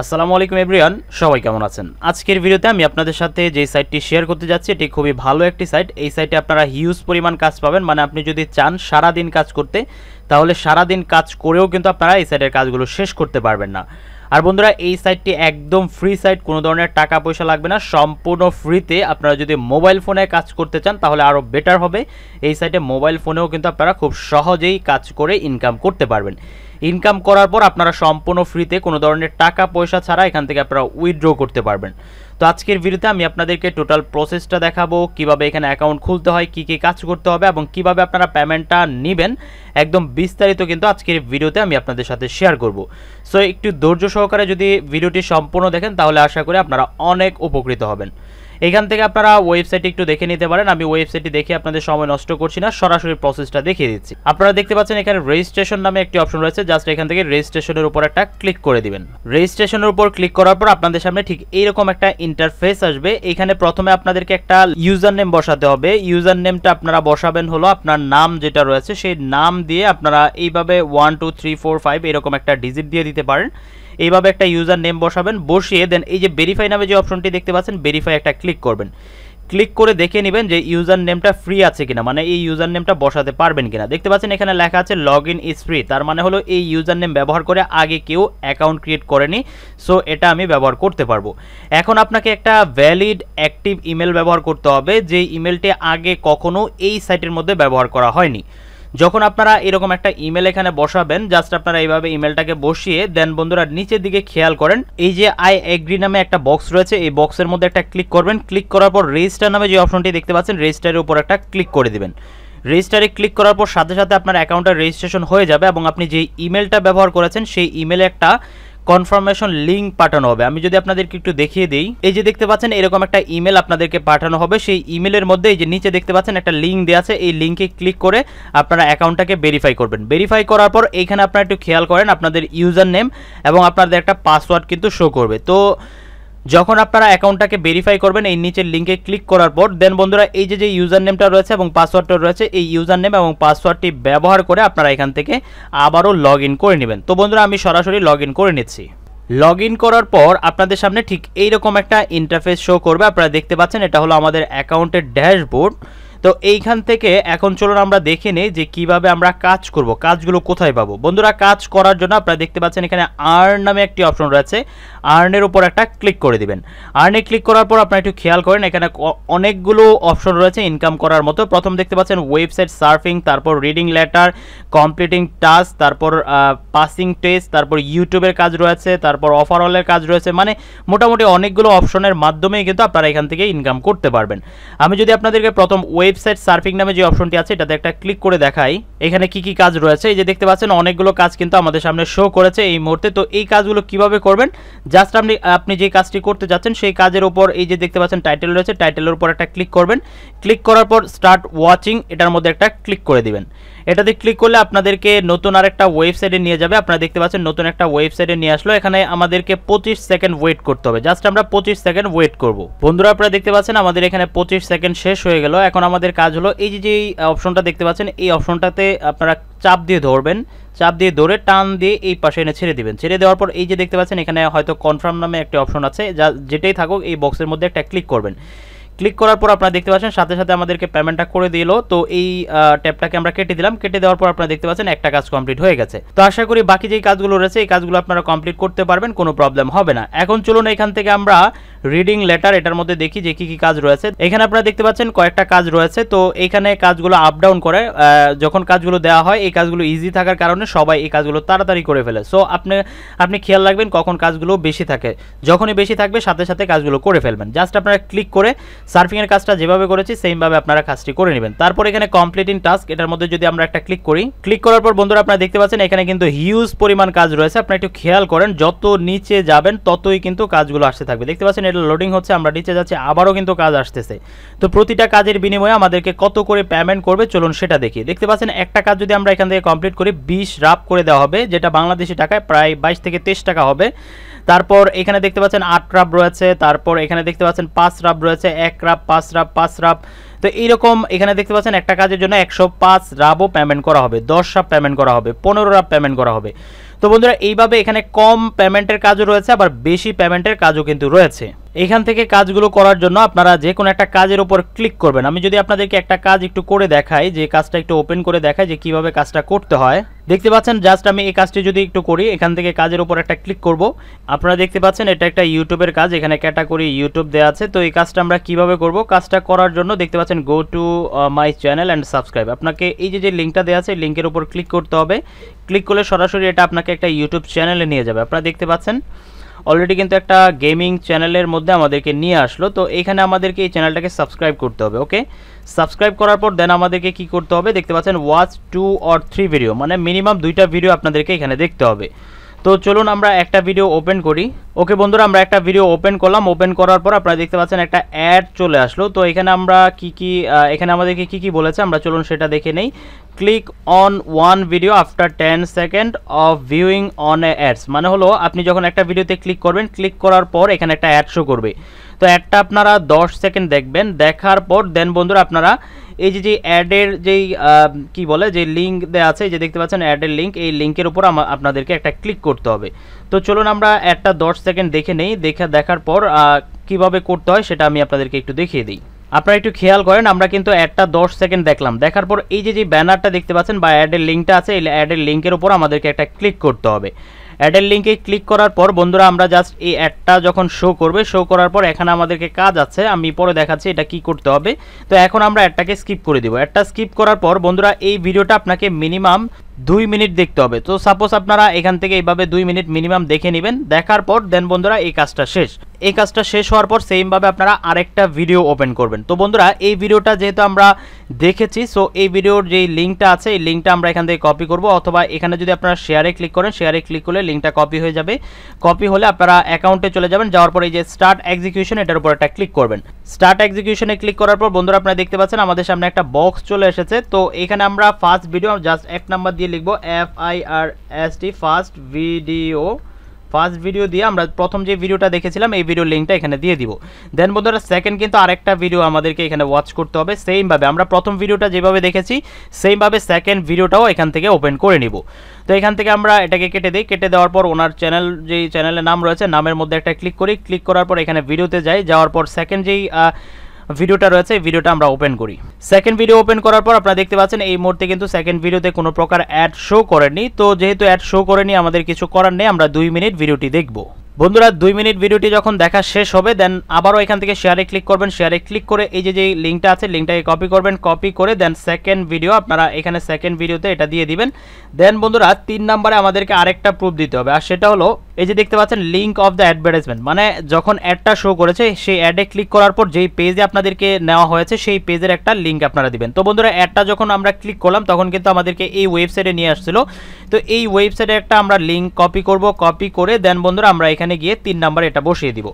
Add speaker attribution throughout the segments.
Speaker 1: আসসালামু আলাইকুম এভরিয়ান সবাই কেমন আছেন আজকের ভিডিওতে আমি আপনাদের সাথে যে সাইটটি শেয়ার করতে যাচ্ছি এটি খুবই ভালো একটি সাইট এই সাইটে আপনারা হিউজ পরিমাণ কাজ পাবেন মানে আপনি যদি চান সারা দিন কাজ করতে তাহলে সারা দিন কাজ করেও কিন্তু আপনারা এই সাইটের কাজগুলো শেষ করতে পারবেন না আর বন্ধুরা এই সাইটটি একদম ফ্রি সাইট কোনো ধরনের টাকা পয়সা লাগবে না সম্পূর্ণ ফ্রিতে আপনারা যদি মোবাইল ফোনে কাজ করতে চান তাহলে আরও বেটার হবে এই সাইটে মোবাইল ফোনেও কিন্তু আপনারা খুব সহজেই কাজ করে ইনকাম করতে পারবেন ইনকাম করার পর আপনারা সম্পূর্ণ ফ্রিতে কোনো ধরনের টাকা পয়সা ছাড়া এখান থেকে আপনারা উইথড্র করতে পারবেন তো আজকের ভিডিওতে আমি আপনাদেরকে টোটাল প্রসেসটা দেখাবো কিভাবে এখানে অ্যাকাউন্ট খুলতে হয় কি কি কাজ করতে হবে এবং কিভাবে আপনারা পেমেন্টটা নেবেন একদম বিস্তারিত কিন্তু আজকের ভিডিওতে আমি আপনাদের সাথে শেয়ার করব সো একটু ধৈর্য সহকারে যদি ভিডিওটি সম্পূর্ণ দেখেন তাহলে আশা করি আপনারা অনেক উপকৃত হবেন এখান থেকে আপনারা ওয়েবসাইট একটু দেখে নিতে পারেন আমি ওয়েবসাইটটি দেখে আপনাদের সময় নষ্ট করছি না সরাসরি প্রসেসটা দেখিয়ে দিচ্ছি আপনারা দেখতে পাচ্ছেন এখানে রেজিস্ট্রেশন নামে একটি অপশন রয়েছে জাস্ট এখান থেকে রেজিস্ট্রেশনের উপর একটা ক্লিক করে দিবেন রেজিস্ট্রেশনের উপর ক্লিক করার পর আপনাদের সামনে ঠিক এইরকম একটা ইন্টারফেস আসবে এখানে প্রথমে আপনাদেরকে একটা ইউজার নেম বসাতে হবে ইউজার নেমটা আপনারা বসাবেন হলো আপনার নাম যেটা রয়েছে সেই নাম দিয়ে আপনারা এইভাবে one two three four five এরকম একটা ডিজিট দিয়ে দিতে পারেন এইভাবে একটা ইউজার নেম বসাবেন বসিয়ে দেন এই যে ভেরিফাই নামে যে অপশনটি দেখতে পাচ্ছেন ভেরিফাই একটা ক্লিক করবেন ক্লিক করে দেখে নেবেন যে ইউজার নেমটা ফ্রি আছে কিনা মানে এই ইউজার নেমটা বসাতে পারবেন কিনা দেখতে পাচ্ছেন এখানে লেখা আছে লগ ইন ইজ ফ্রি তার মানে হলো এই ইউজার নেম ব্যবহার করে আগে কেউ অ্যাকাউন্ট ক্রিয়েট করেনি সো এটা আমি ব্যবহার করতে পারবো এখন আপনাকে একটা ভ্যালিড অ্যাক্টিভ ইমেল ব্যবহার করতে হবে যে ইমেলটি আগে কখনো এই সাইটের মধ্যে ব্যবহার করা হয়নি যখন আপনারা এরকম একটা ইমেল এখানে বসাবেন জাস্ট আপনারা এইভাবে ইমেলটাকে বসিয়ে দেন বন্ধুরা নিচের দিকে খেয়াল করেন এই যে আই এগ্রি নামে একটা বক্স রয়েছে এই বক্সের মধ্যে একটা ক্লিক করবেন ক্লিক করার পর রেজিস্টার নামে যে অপশনটি দেখতে পাচ্ছেন রেজিস্টারের উপর একটা ক্লিক করে দিবেন রেজিস্টারে ক্লিক করার পর সাথে সাথে আপনার অ্যাকাউন্টটা রেজিস্ট্রেশন হয়ে যাবে এবং আপনি যে ইমেলটা ব্যবহার করেছেন সেই ইমেলে একটা কনফার্মেশন লিঙ্ক পাঠানো হবে আমি যদি আপনাদেরকে একটু দেখিয়ে দিই এই যে দেখতে পাচ্ছেন এরকম একটা ইমেল আপনাদেরকে পাঠানো হবে সেই ইমেলের মধ্যে এই যে নিচে দেখতে পাচ্ছেন একটা লিঙ্ক দেওয়া আছে এই লিঙ্কে ক্লিক করে আপনারা অ্যাকাউন্টটাকে ভেরিফাই করবেন ভেরিফাই করার পর এইখানে আপনারা একটু খেয়াল করেন আপনাদের ইউজার নেম এবং আপনাদের একটা পাসওয়ার্ড কিন্তু শো করবে তো যখন আপনারা অ্যাকাউন্টটাকে ভেরিফাই করবেন এই নিচের লিঙ্কে ক্লিক করার পর দেন বন্ধুরা এই যে যে ইউজার নেমটা রয়েছে এবং পাসওয়ার্ডটা রয়েছে এই ইউজার নেম এবং পাসওয়ার্ডটি ব্যবহার করে আপনারা এখান থেকে আবারও লগ করে নেবেন তো বন্ধুরা আমি সরাসরি লগ করে নিচ্ছি লগ করার পর আপনাদের সামনে ঠিক এইরকম একটা ইন্টারফেস শো করবে আপনারা দেখতে পাচ্ছেন এটা হলো আমাদের অ্যাকাউন্টের ড্যাশবোর্ড তো এইখান থেকে এখন চলুন আমরা দেখে নিই যে কিভাবে আমরা কাজ করব কাজগুলো কোথায় পাবো বন্ধুরা কাজ করার জন্য আপনারা দেখতে পাচ্ছেন এখানে আর্ন নামে একটি অপশন রয়েছে আর্নের উপর একটা ক্লিক করে দিবেন আর্নে ক্লিক করার পর আপনারা একটু খেয়াল করেন এখানে অনেকগুলো অপশন রয়েছে ইনকাম করার মতো প্রথম দেখতে পাচ্ছেন ওয়েবসাইট সার্ফিং তারপর রিডিং লেটার কমপ্লিটিং টাস্ক তারপর পাসিং টেস্ট তারপর ইউটিউবের কাজ রয়েছে তারপর অফারঅলের কাজ রয়েছে মানে মোটামুটি অনেকগুলো অপশনের মাধ্যমেই কিন্তু আপনারা এখান থেকে ইনকাম করতে পারবেন আমি যদি আপনাদেরকে প্রথম ওয়েব ওয়েবসাইট সার্ফিং নামে যে অপশনটি আছে এটাতে একটা ক্লিক করে দেখাই এখানে কি কি কাজ রয়েছে এই যে দেখতে পাচ্ছেন অনেকগুলো কাজ কিন্তু আমাদের সামনে শো করেছে এই মুহূর্তে তো এই কাজগুলো কিভাবে করবেন জাস্ট আপনি আপনি যে কাজটি করতে যাচ্ছেন সেই কাজের উপর এই যে দেখতে পাচ্ছেন টাইটেল রয়েছে টাইটেলের উপর একটা ক্লিক করবেন ক্লিক করার পর স্টার্ট ওয়াচিং এটার মধ্যে একটা ক্লিক করে দিবেন এটাতে ক্লিক করলে আপনাদেরকে নতুন আর একটা ওয়েবসাইটে নিয়ে যাবে আপনারা দেখতে পাচ্ছেন নতুন একটা ওয়েবসাইটে নিয়ে আসলো এখানে আমাদেরকে পঁচিশ সেকেন্ড ওয়েট করতে হবে জাস্ট আমরা পঁচিশ সেকেন্ড ওয়েট করব বন্ধুরা আপনারা দেখতে পাচ্ছেন আমাদের এখানে পঁচিশ সেকেন্ড শেষ হয়ে গেল এখন আমাদের কাজ হলো এই যে অপশনটা দেখতে পাচ্ছেন এই অপশনটাতে আপনারা চাপ দিয়ে ধরবেন চাপ দিয়ে ধরে টান দিয়ে এই পাশে এনে ছেড়ে দিবেন ছেড়ে দেওয়ার পর এই যে দেখতে পাচ্ছেন এখানে হয়তো কনফার্ম নামে একটি অপশন আছে যা যেটাই থাকুক এই বক্সের মধ্যে একটা ক্লিক করবেন ক্লিক করার পর আপনারা দেখতে পাচ্ছেন সাথে সাথে আমাদেরকে পেমেন্টটা করে দিল তো এই ট্যাপটাকে আমরা কেটে দিলাম কেটে দেওয়ার পর আপনারা দেখতে পাচ্ছেন একটা কাজ কমপ্লিট হয়ে গেছে তো আশা করি বাকি যেই কাজগুলো রয়েছে এই কাজগুলো আপনারা কমপ্লিট করতে পারবেন কোনো প্রবলেম হবে না এখন চলুন এখান থেকে আমরা রিডিং লেটার এটার মধ্যে দেখি যে কি কি কাজ রয়েছে এখানে আপনারা দেখতে পাচ্ছেন কয়েকটা কাজ রয়েছে তো এখানে কাজগুলো আপ ডাউন করে যখন কাজগুলো দেওয়া হয় এই কাজগুলো ইজি থাকার কারণে সবাই এই কাজগুলো তাড়াতাড়ি করে ফেলে সো আপনি আপনি খেয়াল রাখবেন কখন কাজগুলো বেশি থাকে যখনই বেশি থাকবে সাথে সাথে কাজগুলো করে ফেলবেন জাস্ট আপনারা ক্লিক করে সার্ফিংয়ের কাজটা যেভাবে করেছি সেইভাবে আপনারা কাজটি করে নেবেন তারপর এখানে কমপ্লিট ইন টাস্ক এটার মধ্যে যদি আমরা একটা ক্লিক করি ক্লিক করার পর বন্ধুরা আপনারা দেখতে পাচ্ছেন এখানে কিন্তু হিউজ পরিমাণ কাজ রয়েছে আপনি একটু খেয়াল করেন যত নিচে যাবেন ততই কিন্তু কাজগুলো আসতে থাকবে দেখতে পাচ্ছেন এটা লোডিং হচ্ছে আমরা নিচে যাচ্ছি আবারও কিন্তু কাজ আসতেছে তো প্রতিটা কাজের বিনিময়ে আমাদেরকে কত করে পেমেন্ট করবে চলুন সেটা দেখি দেখতে পাচ্ছেন একটা কাজ যদি আমরা এখান থেকে কমপ্লিট করি বিশ রাপ করে দেওয়া হবে যেটা বাংলাদেশি টাকায় প্রায় বাইশ থেকে তেইশ টাকা হবে তারপর এখানে দেখতে পাচ্ছেন আট রাব রয়েছে তারপর এখানে দেখতে পাচ্ছেন পাঁচ রাব রয়েছে এক एक रफ पाँच रफ पाँच रफ তো এইরকম এখানে দেখতে পাচ্ছেন একটা কাজের জন্য একশো পাঁচ রাবও পেমেন্ট করা হবে দশ রাব পেমেন্ট করা হবে পনেরো রাব পেমেন্ট করা হবে তো বন্ধুরা এইভাবে এখানে কম পেমেন্টের কাজও রয়েছে আবার বেশি পেমেন্টের কাজও কিন্তু রয়েছে এখান থেকে কাজগুলো করার জন্য আপনারা যে কোনো একটা কাজের ওপর ক্লিক করবেন আমি যদি আপনাদেরকে একটা কাজ একটু করে দেখাই যে কাজটা একটু ওপেন করে দেখাই যে কিভাবে কাজটা করতে হয় দেখতে পাচ্ছেন জাস্ট আমি এই কাজটি যদি একটু করি এখান থেকে কাজের ওপর একটা ক্লিক করব আপনারা দেখতে পাচ্ছেন এটা একটা ইউটিউবের কাজ এখানে ক্যাটাগরি ইউটিউব দেওয়া আছে তো এই কাজটা আমরা কিভাবে করব কাজটা করার জন্য দেখতে পাচ্ছেন পাচ্ছেন go to my channel and subscribe আপনাকে এই যে যে লিঙ্কটা দেওয়া আছে লিঙ্কের উপর ক্লিক করতে হবে ক্লিক করলে সরাসরি এটা আপনাকে একটা ইউটিউব চ্যানেলে নিয়ে যাবে আপনারা দেখতে পাচ্ছেন অলরেডি কিন্তু একটা গেমিং চ্যানেলের মধ্যে আমাদেরকে নিয়ে আসলো তো এখানে আমাদেরকে এই চ্যানেলটাকে সাবস্ক্রাইব করতে হবে ওকে সাবস্ক্রাইব করার পর দেন আমাদেরকে কি করতে হবে দেখতে পাচ্ছেন watch two or three video মানে মিনিমাম দুইটা ভিডিও আপনাদেরকে এখানে দেখতে হবে তো চলুন আমরা একটা ভিডিও ওপেন করি ওকে বন্ধুরা আমরা একটা ভিডিও ওপেন করলাম ওপেন করার পর আপনারা দেখতে পাচ্ছেন একটা অ্যাড চলে আসলো তো এখানে আমরা কি কি এখানে আমাদেরকে কি কি বলেছে আমরা চলুন সেটা দেখে নেই click on one video after ten second of viewing on a ads মানে হলো আপনি যখন একটা ভিডিওতে ক্লিক করবেন ক্লিক করার পর এখানে একটা অ্যাড শো করবে তো অ্যাডটা আপনারা দশ সেকেন্ড দেখবেন দেখার পর দেন বন্ধুরা আপনারা এই যে যে অ্যাডের যেই কি বলে যে লিঙ্ক দেওয়া আছে যে দেখতে পাচ্ছেন অ্যাডের লিঙ্ক এই লিঙ্কের উপর আপনাদেরকে একটা ক্লিক করতে হবে তো চলুন আমরা একটা দশ সেকেন্ড দেখে নেই দেখে দেখার পর কিভাবে করতে হয় সেটা আমি আপনাদেরকে একটু দেখিয়ে দিই আপনারা একটু খেয়াল করেন আমরা কিন্তু একটা দশ সেকেন্ড দেখলাম দেখার পর এই যে যে ব্যানারটা দেখতে পাচ্ছেন বা অ্যাডের লিঙ্কটা আছে এই অ্যাডের লিঙ্কের উপর আমাদেরকে একটা ক্লিক করতে হবে অ্যাডের লিঙ্কে ক্লিক করার পর বন্ধুরা আমরা জাস্ট এই অ্যাডটা যখন শো করবে শো করার পর এখানে আমাদেরকে কাজ আছে আমি পরে দেখাচ্ছি এটা কি করতে হবে তো এখন আমরা অ্যাডটাকে স্কিপ করে দেবো অ্যাডটা স্কিপ করার পর বন্ধুরা এই ভিডিওটা আপনাকে মিনিমাম দুই মিনিট দেখতে হবে তো সাপোজ আপনারা এখান থেকে এইভাবে দুই মিনিট মিনিমাম দেখে নেবেন দেখার পর দেন বন্ধুরা এই কাজটা শেষ এই কাজটা শেষ হওয়ার পর সেমভাবে আপনারা আরেকটা ভিডিও ওপেন করবেন তো বন্ধুরা এই ভিডিওটা যেহেতু আমরা দেখেছি সো এই ভিডিওর যেই লিঙ্কটা আছে এই লিঙ্কটা আমরা এখান থেকে কপি করব অথবা এখানে যদি আপনারা শেয়ারে ক্লিক করেন শেয়ারে ক্লিক করলে লিঙ্কটা কপি হয়ে যাবে কপি হলে আপনারা অ্যাকাউন্টে চলে যাবেন যাওয়ার পরে এই যে স্টার্ট এক্সিকিউশন এটার উপর একটা ক্লিক করবেন স্টার্ট এক্সিকিউশনে ক্লিক করার পর বন্ধুরা আপনারা দেখতে পাচ্ছেন আমাদের সামনে একটা বক্স চলে এসেছে তো এখানে আমরা ফার্স্ট ভিডিও জাস্ট এক নাম্বার দিয়ে লিখবো F I R S T first video first video দিয়ে আমরা প্রথম যে ভিডিওটা দেখেছিলাম এই ভিডিও লিঙ্কটা এখানে দিয়ে দিব দেন বন্ধুরা সেকেন্ড কিন্তু আরেকটা ভিডিও আমাদেরকে এখানে ওয়াচ করতে হবে সেমভাবে আমরা প্রথম ভিডিওটা যেভাবে দেখেছি সেমভাবে সেকেন্ড ভিডিওটাও এখান থেকে ওপেন করে নিব তো এখান থেকে আমরা এটাকে কেটে দিই কেটে দেওয়ার পর ওনার চ্যানেল যেই চ্যানেলের নাম রয়েছে নামের মধ্যে একটা ক্লিক করি ক্লিক করার পর এখানে ভিডিওতে যাই যাওয়ার পর সেকেন্ড যেই ভিডিওটা রয়েছে এই ভিডিওটা আমরা ওপেন করি সেকেন্ড ভিডিও ওপেন করার পর আপনারা দেখতে পাচ্ছেন এই মুহূর্তে কিন্তু সেকেন্ড ভিডিওতে কোনো প্রকার অ্যাড শো করেনি তো যেহেতু অ্যাড শো করেনি আমাদের কিছু করার নেই আমরা দুই মিনিট ভিডিওটি দেখব বন্ধুরা দুই মিনিট ভিডিওটি যখন দেখা শেষ হবে দেন আবারও এখান থেকে শেয়ারে ক্লিক করবেন শেয়ারে ক্লিক করে এই যে যে লিঙ্কটা আছে লিঙ্কটাকে কপি করবেন কপি করে দেন সেকেন্ড ভিডিও আপনারা এখানে সেকেন্ড ভিডিওতে এটা দিয়ে দিবেন দেন বন্ধুরা তিন নাম্বারে আমাদেরকে আরেকটা প্রুফ দিতে হবে আর সেটা হলো এই যে দেখতে পাচ্ছেন লিঙ্ক অফ দ্য অ্যাডভার্টাইজমেন্ট মানে যখন অ্যাডটা শো করেছে সেই অ্যাডে ক্লিক করার পর যেই পেজে আপনাদেরকে নেওয়া হয়েছে সেই পেজের একটা লিঙ্ক আপনারা দিবেন তো বন্ধুরা অ্যাডটা যখন আমরা ক্লিক করলাম তখন কিন্তু আমাদেরকে এই ওয়েবসাইটে নিয়ে আসছিল তো এই ওয়েবসাইটে একটা আমরা লিঙ্ক কপি করব কপি করে দেন বন্ধুরা আমরা এখানে গিয়ে তিন নাম্বার এটা বসিয়ে দিব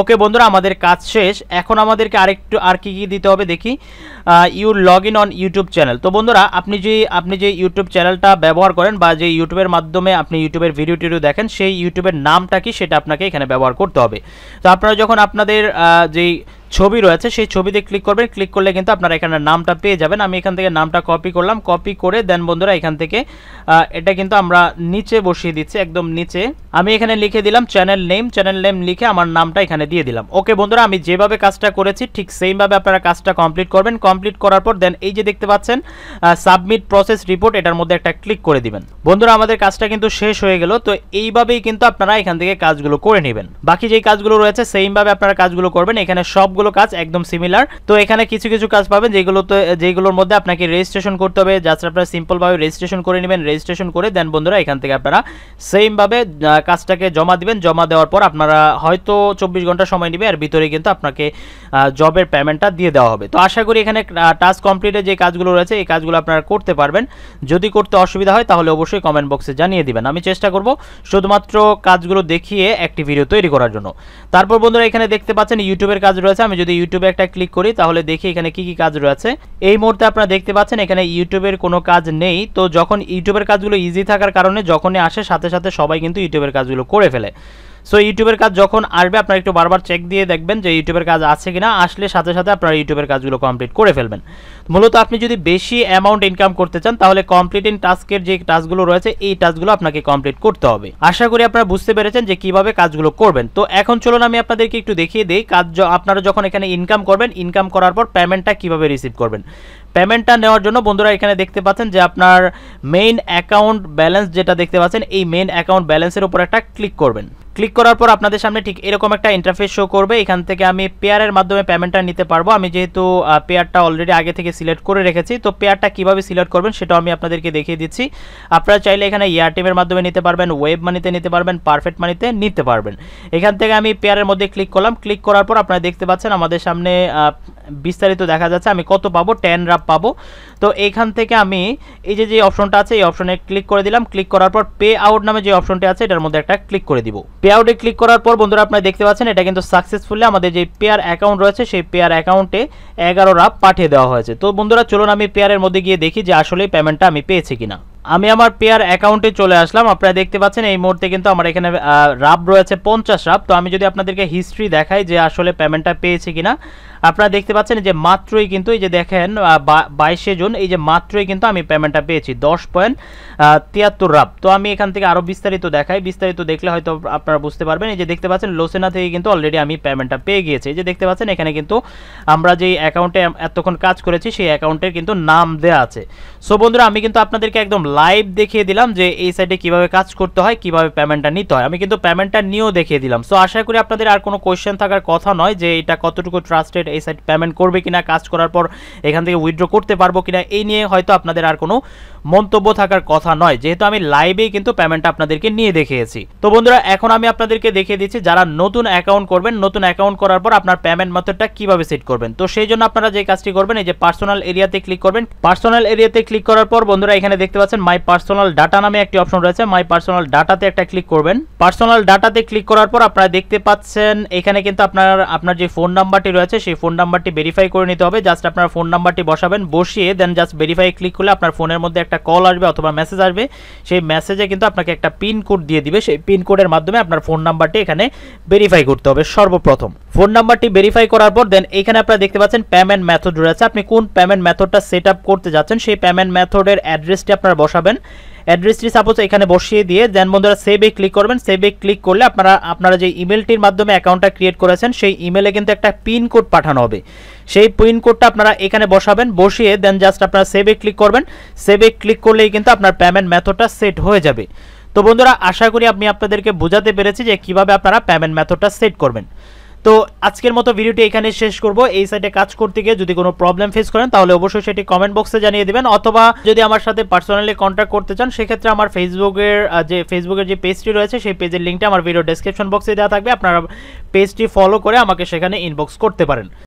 Speaker 1: ওকে বন্ধুরা আমাদের কাজ শেষ এখন আমাদেরকে আরেকটু আর কী কী দিতে হবে দেখি your log in on YouTube channel তো বন্ধুরা আপনি যে আপনি যে ইউটিউব চ্যানেলটা ব্যবহার করেন বা যে ইউটিউবের মাধ্যমে আপনি ইউটিউবের ভিডিও টিডিও দেখেন সেই ইউটিউবের নামটা কি সেটা আপনাকে এখানে ব্যবহার করতে হবে তো আপনারা যখন আপনাদের যেই ছবি রয়েছে সেই ছবিতে ক্লিক করবেন ক্লিক করলে কিন্তু আপনারা এখানে নামটা পেয়ে যাবেন আমি এখান থেকে নামটা কপি করলাম কপি করে দেন বন্ধুরা এখান থেকে এটা কিন্তু আমরা নিচে বসিয়ে দিচ্ছি একদম নিচে আমি এখানে লিখে দিলাম চ্যানেল নেম চ্যানেল নেম লিখে আমার নামটা এখানে দিয়ে দিলাম ওকে বন্ধুরা আমি যেভাবে কাজটা করেছি ঠিক সেইভাবে আপনারা কাজটা কমপ্লিট করবেন কমপ্লিট করার পর দেন এই যে দেখতে পাচ্ছেন সাবমিট প্রসেস রিপোর্ট এটার মধ্যে একটা ক্লিক করে দিবেন বন্ধুরা আমাদের কাজটা কিন্তু শেষ হয়ে গেল তো এইভাবেই কিন্তু আপনারা এখান থেকে কাজগুলো করে নেবেন বাকি যে কাজগুলো রয়েছে সেইভাবে আপনারা কাজগুলো করবেন এখানে সব সবগুলো কাজ একদম সিমিলার তো এখানে কিছু কিছু কাজ পাবেন যেগুলোতে যেগুলোর মধ্যে আপনাকে রেজিস্ট্রেশন করতে হবে যাতে আপনারা সিম্পলভাবে রেজিস্ট্রেশন করে নেবেন রেজিস্ট্রেশন করে দেন বন্ধুরা এখান থেকে আপনারা সেমভাবে কাজটাকে জমা দিবেন জমা দেওয়ার পর আপনারা হয়তো চব্বিশ ঘন্টা সময় নেবে আর ভিতরে কিন্তু আপনাকে জবের পেমেন্টটা দিয়ে দেওয়া হবে তো আশা করি এখানে টাস্ক কমপ্লিটের যে কাজগুলো রয়েছে এই কাজগুলো আপনারা করতে পারবেন যদি করতে অসুবিধা হয় তাহলে অবশ্যই কমেন্ট বক্সে জানিয়ে দিবেন আমি চেষ্টা করব শুধুমাত্র কাজগুলো দেখিয়ে একটি ভিডিও তৈরি করার জন্য তারপর বন্ধুরা এখানে দেখতে পাচ্ছেন ইউটিউবের কাজ রয়েছে আমি যদি ইউটিউবে একটা ক্লিক করি তাহলে দেখি এখানে কি কি কাজ রয়েছে এই মুহূর্তে আপনারা দেখতে পাচ্ছেন এখানে ইউটিউবের কোনো কাজ নেই তো যখন ইউটিউবের কাজগুলো ইজি থাকার কারণে যখনই আসে সাথে সাথে সবাই কিন্তু ইউটিউবের কাজগুলো করে ফেলে সো ইউটিউবের কাজ যখন আসবে আপনারা একটু বারবার চেক দিয়ে দেখবেন যে ইউটিউবের কাজ আছে কিনা আসলে সাথে সাথে আপনারা ইউটিউবের কাজগুলো কমপ্লিট করে ফেলবেন মূলত আপনি যদি বেশি অ্যামাউন্ট ইনকাম করতে চান তাহলে কমপ্লিটিং টাস্কের যে টাস্কগুলো রয়েছে এই টাস্কগুলো আপনাকে কমপ্লিট করতে হবে আশা করি আপনারা বুঝতে পেরেছেন যে কিভাবে কাজগুলো করবেন তো এখন চলুন আমি আপনাদেরকে একটু দেখিয়ে দিই কাজ আপনারা যখন এখানে ইনকাম করবেন ইনকাম করার পর পেমেন্টটা কিভাবে রিসিভ করবেন পেমেন্টটা নেওয়ার জন্য বন্ধুরা এখানে দেখতে পাচ্ছেন যে আপনার মেইন অ্যাকাউন্ট ব্যালেন্স যেটা দেখতে পাচ্ছেন এই মেইন অ্যাকাউন্ট ব্যালেন্সের উপর একটা ক্লিক করবেন ক্লিক করার পর আপনাদের সামনে ঠিক এরকম একটা ইন্টারফেস শো করবে এখান থেকে আমি পেয়ারের মাধ্যমে পেমেন্টটা নিতে পারবো আমি যেহেতু পেয়ারটা অলরেডি আগে থেকে সিলেক্ট করে রেখেছি তো পেয়ারটা কীভাবে সিলেক্ট করবেন সেটাও আমি আপনাদেরকে দেখিয়ে দিচ্ছি আপনারা চাইলে এখানে এয়ারটেমের মাধ্যমে নিতে পারবেন ওয়েব মানিতে নিতে পারবেন পারফেক্ট মানিতে নিতে পারবেন এখান থেকে আমি পেয়ারের মধ্যে ক্লিক করলাম ক্লিক করার পর আপনারা দেখতে পাচ্ছেন আমাদের সামনে বিস্তারিত দেখা যাচ্ছে আমি কত পাবো টেন রাপ পাবো তো এইখান থেকে আমি এই যে যে অপশনটা আছে এই অপশনে ক্লিক করে দিলাম ক্লিক করার পর পে আউট নামে যে অপশনটি আছে এটার মধ্যে একটা ক্লিক করে দিব পে আউটে ক্লিক করার পর বন্ধুরা আপনারা দেখতে পাচ্ছেন এটা কিন্তু সাকসেসফুলি আমাদের যে পেয়ার অ্যাকাউন্ট রয়েছে সেই পেয়ার অ্যাকাউন্টে এগারোরা পাঠিয়ে দেওয়া হয়েছে তো বন্ধুরা চলুন আমি পেয়ারের মধ্যে গিয়ে দেখি যে আসলে পেমেন্টটা আমি পেয়েছি কিনা আমি আমার পেয়ার অ্যাকাউন্টে চলে আসলাম আপনারা দেখতে পাচ্ছেন এই মুহূর্তে কিন্তু আমার এখানে রাব রয়েছে পঞ্চাশ রাব তো আমি যদি আপনাদেরকে হিস্ট্রি দেখাই যে আসলে পেমেন্টটা পেয়েছি কিনা আপনারা দেখতে পাচ্ছেন যে মাত্রই কিন্তু এই যে দেখেন বাইশে জুন এই যে মাত্রই কিন্তু আমি পেমেন্টটা পেয়েছি দশ পয়েন্ট তিয়াত্তর রাব তো আমি এখান থেকে আরও বিস্তারিত দেখাই বিস্তারিত দেখলে হয়তো আপনারা বুঝতে পারবেন এই যে দেখতে পাচ্ছেন লোসেনা থেকে কিন্তু অলরেডি আমি পেমেন্টটা পেয়ে গিয়েছি এই যে দেখতে পাচ্ছেন এখানে কিন্তু আমরা যেই অ্যাকাউন্টে এতক্ষণ কাজ করেছি সেই অ্যাকাউন্টের কিন্তু নাম দেওয়া আছে সো বন্ধুরা আমি কিন্তু আপনাদেরকে একদম লাইভ দেখিয়ে দিলাম যে এই সাইডে কিভাবে কাজ করতে হয় কিভাবে পেমেন্টটা নিতে হয় আমি কিন্তু পেমেন্টটা নিয়েও দেখিয়ে দিলাম সো আশা করি আপনাদের আর কোনো কোয়েশ্চেন থাকার কথা নয় যে এটা কতটুকু ট্রাস্টেড এটা এই সাইট পেমেন্ট করবে কিনা কাজ করার পর এখান থেকে উইথড্র করতে পারবো কিনা এই নিয়ে হয়তো আপনাদের আর কোনো মন্তব্য থাকার কথা নয় যেহেতু আমি লাইভেই কিন্তু পেমেন্টটা আপনাদেরকে নিয়ে দেখিয়েছি তো বন্ধুরা এখন আমি আপনাদেরকে দেখিয়ে দিচ্ছি যারা নতুন অ্যাকাউন্ট করবেন নতুন অ্যাকাউন্ট করার পর আপনার পেমেন্ট মেথডটা কিভাবে সেট করবেন তো সেই জন্য আপনারা যে কাজটি করবেন এই যে পার্সোনাল এরিয়াতে ক্লিক করবেন পার্সোনাল এরিয়াতে ক্লিক করার পর বন্ধুরা এখানে দেখতে পাচ্ছেন মাই পার্সোনাল ডাটা নামে একটি অপশন রয়েছে মাই পার্সোনাল ডাটাতে একটা ক্লিক করবেন পার্সোনাল ডাটাতে ক্লিক করার পর আপনারা দেখতে পাচ্ছেন এখানে কিন্তু আপনার আপনার যে ফোন নাম্বারটি রয়েছে সেই ফোন নাম্বারটি ভেরিফাই করে নিতে হবে জাস্ট আপনার ফোন নাম্বারটি বসাবেন বসিয়ে দেন জাস্ট ভেরিফাই ক্লিক করলে আপনার ফোনের মধ্যে একটা কল আসবে অথবা মেসেজ আসবে সেই মেসেজে কিন্তু আপনাকে একটা পিন কোড দিয়ে দিবে সেই পিন কোডের মাধ্যমে আপনার ফোন নাম্বারটি এখানে ভেরিফাই করতে হবে সর্বপ্রথম ফোন নাম্বারটি ভেরিফাই করার পর দেন এখানে আপনারা দেখতে পাচ্ছেন পেমেন্ট মেথড রয়েছে আপনি কোন পেমেন্ট মেথডটা সেট করতে যাচ্ছেন সেই পেমেন্ট মেথডের অ্যাড্রেসটি আপনারা বসাবেন অ্যাড্রেসটি সাপোজ এখানে বসিয়ে দিয়ে দেন বন্ধুরা সেভে ক্লিক করবেন সেভে ক্লিক করলে আপনারা আপনারা যে ইমেলটির মাধ্যমে অ্যাকাউন্টটা ক্রিয়েট করেছেন সেই ইমেলে কিন্তু একটা পিন কোড পাঠানো হবে সেই পিন কোডটা আপনারা এখানে বসাবেন বসিয়ে দেন জাস্ট আপনারা সেভে ক্লিক করবেন সেভে ক্লিক করলেই কিন্তু আপনার পেমেন্ট মেথডটা সেট হয়ে যাবে তো বন্ধুরা আশা করি আমি আপনাদেরকে বোঝাতে পেরেছি যে কিভাবে আপনারা পেমেন্ট মেথডটা সেট করবেন তো আজকের মতো ভিডিওটি এখানে শেষ করব এই সাইটে কাজ করতে গিয়ে যদি কোনো প্রবলেম ফেস করেন তাহলে অবশ্যই সেটি কমেন্ট বক্সে জানিয়ে দেবেন অথবা যদি আমার সাথে পার্সোনালি কন্ট্যাক্ট করতে চান সেক্ষেত্রে আমার ফেসবুকের যে ফেসবুকের যে পেজটি রয়েছে সেই পেজের লিঙ্কটা আমার ভিডিও ডেসক্রিপশন বক্সে দেওয়া থাকবে আপনারা পেজটি ফলো করে আমাকে সেখানে ইনবক্স করতে পারেন